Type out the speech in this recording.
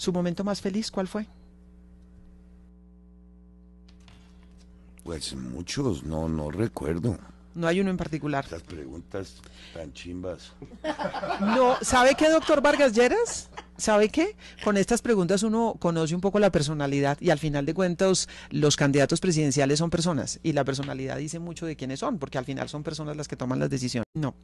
¿Su momento más feliz cuál fue? Pues muchos, no, no recuerdo. No hay uno en particular. Las preguntas tan chimbas. No, ¿sabe qué, doctor Vargas Lleras? ¿Sabe qué? Con estas preguntas uno conoce un poco la personalidad y al final de cuentas los candidatos presidenciales son personas y la personalidad dice mucho de quiénes son, porque al final son personas las que toman las decisiones. No,